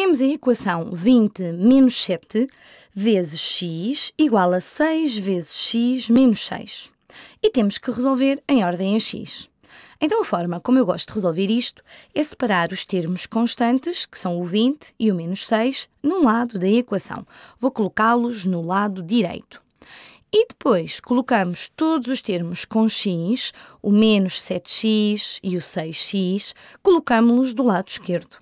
Temos a equação 20 menos 7 vezes x igual a 6 vezes x menos 6. E temos que resolver em ordem a x. Então, a forma como eu gosto de resolver isto é separar os termos constantes, que são o 20 e o menos 6, num lado da equação. Vou colocá-los no lado direito. E depois colocamos todos os termos com x, o menos 7x e o 6x, colocamos-los do lado esquerdo.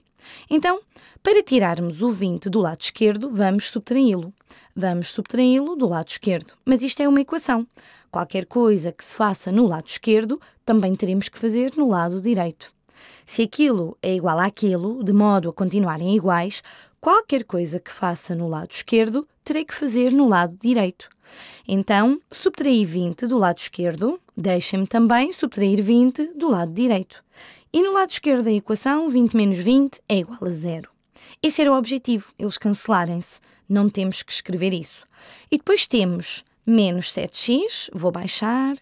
Então, para tirarmos o 20 do lado esquerdo, vamos subtraí-lo. Vamos subtraí-lo do lado esquerdo. Mas isto é uma equação. Qualquer coisa que se faça no lado esquerdo, também teremos que fazer no lado direito. Se aquilo é igual àquilo, de modo a continuarem iguais, qualquer coisa que faça no lado esquerdo, terei que fazer no lado direito. Então, subtraí 20 do lado esquerdo, deixa-me também subtrair 20 do lado direito. E no lado esquerdo da equação, 20 menos 20 é igual a zero. Esse era o objetivo, eles cancelarem-se. Não temos que escrever isso. E depois temos menos 7x, vou baixar,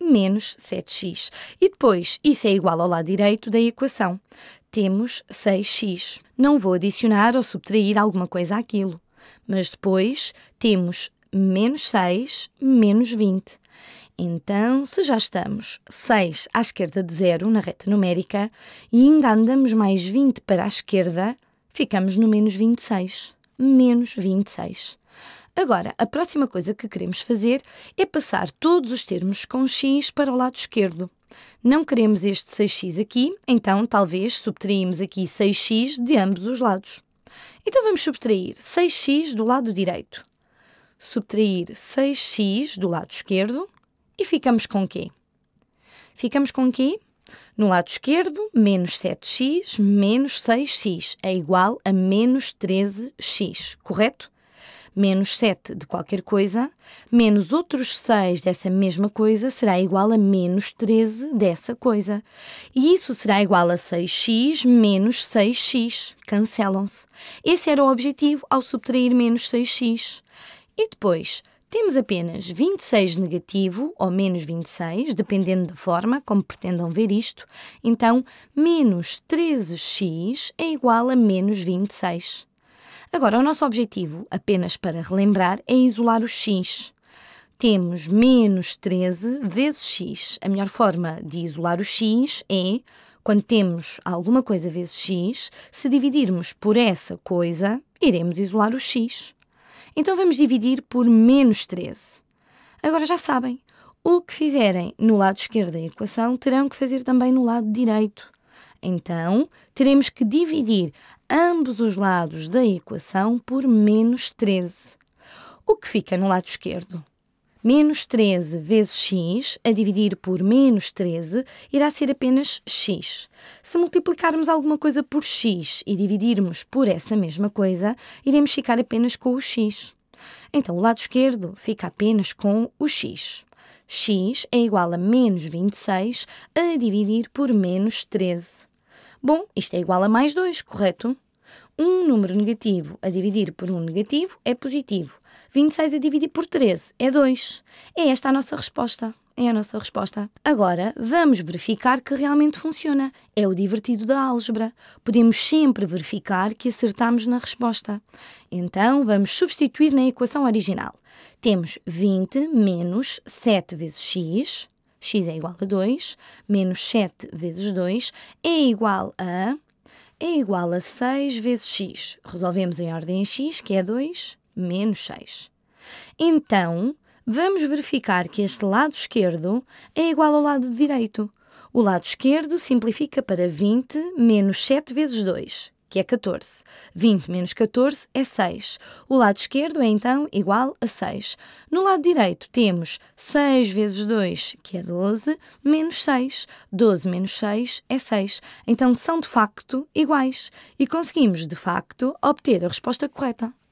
menos 7x. E depois, isso é igual ao lado direito da equação. Temos 6x. Não vou adicionar ou subtrair alguma coisa àquilo. Mas depois temos menos 6 menos 20. Então, se já estamos 6 à esquerda de zero na reta numérica e ainda andamos mais 20 para a esquerda, ficamos no menos 26. Menos 26. Agora, a próxima coisa que queremos fazer é passar todos os termos com x para o lado esquerdo. Não queremos este 6x aqui, então talvez subtraímos aqui 6x de ambos os lados. Então vamos subtrair 6x do lado direito, subtrair 6x do lado esquerdo, e ficamos com quê? Ficamos com quê? No lado esquerdo, menos 7x menos 6x é igual a menos 13x, correto? Menos 7 de qualquer coisa, menos outros 6 dessa mesma coisa será igual a menos 13 dessa coisa. E isso será igual a 6x menos 6x. Cancelam-se. Esse era o objetivo ao subtrair menos 6x. E depois, temos apenas 26 negativo ou menos 26, dependendo da forma como pretendam ver isto, então menos 13x é igual a menos 26. Agora, o nosso objetivo, apenas para relembrar, é isolar o x. Temos menos 13 vezes x. A melhor forma de isolar o x é, quando temos alguma coisa vezes x, se dividirmos por essa coisa, iremos isolar o x. Então vamos dividir por menos 13. Agora já sabem, o que fizerem no lado esquerdo da equação terão que fazer também no lado direito. Então, teremos que dividir ambos os lados da equação por menos 13. O que fica no lado esquerdo? menos 13 vezes x, a dividir por menos 13, irá ser apenas x. Se multiplicarmos alguma coisa por x e dividirmos por essa mesma coisa, iremos ficar apenas com o x. Então, o lado esquerdo fica apenas com o x. x é igual a menos 26 a dividir por menos 13. Bom, isto é igual a mais 2, correto? Um número negativo a dividir por um negativo é positivo. 26 a dividir por 13 é 2. É esta a nossa resposta. É a nossa resposta. Agora, vamos verificar que realmente funciona. É o divertido da álgebra. Podemos sempre verificar que acertamos na resposta. Então, vamos substituir na equação original. Temos 20 menos 7 vezes x, x é igual a 2, menos 7 vezes 2 é igual a é igual a 6 vezes x. Resolvemos em ordem x, que é 2, menos 6. Então, vamos verificar que este lado esquerdo é igual ao lado direito. O lado esquerdo simplifica para 20 menos 7 vezes 2, que é 14. 20 menos 14 é 6. O lado esquerdo é então igual a 6. No lado direito temos 6 vezes 2, que é 12, menos 6. 12 menos 6 é 6. Então são de facto iguais e conseguimos de facto obter a resposta correta.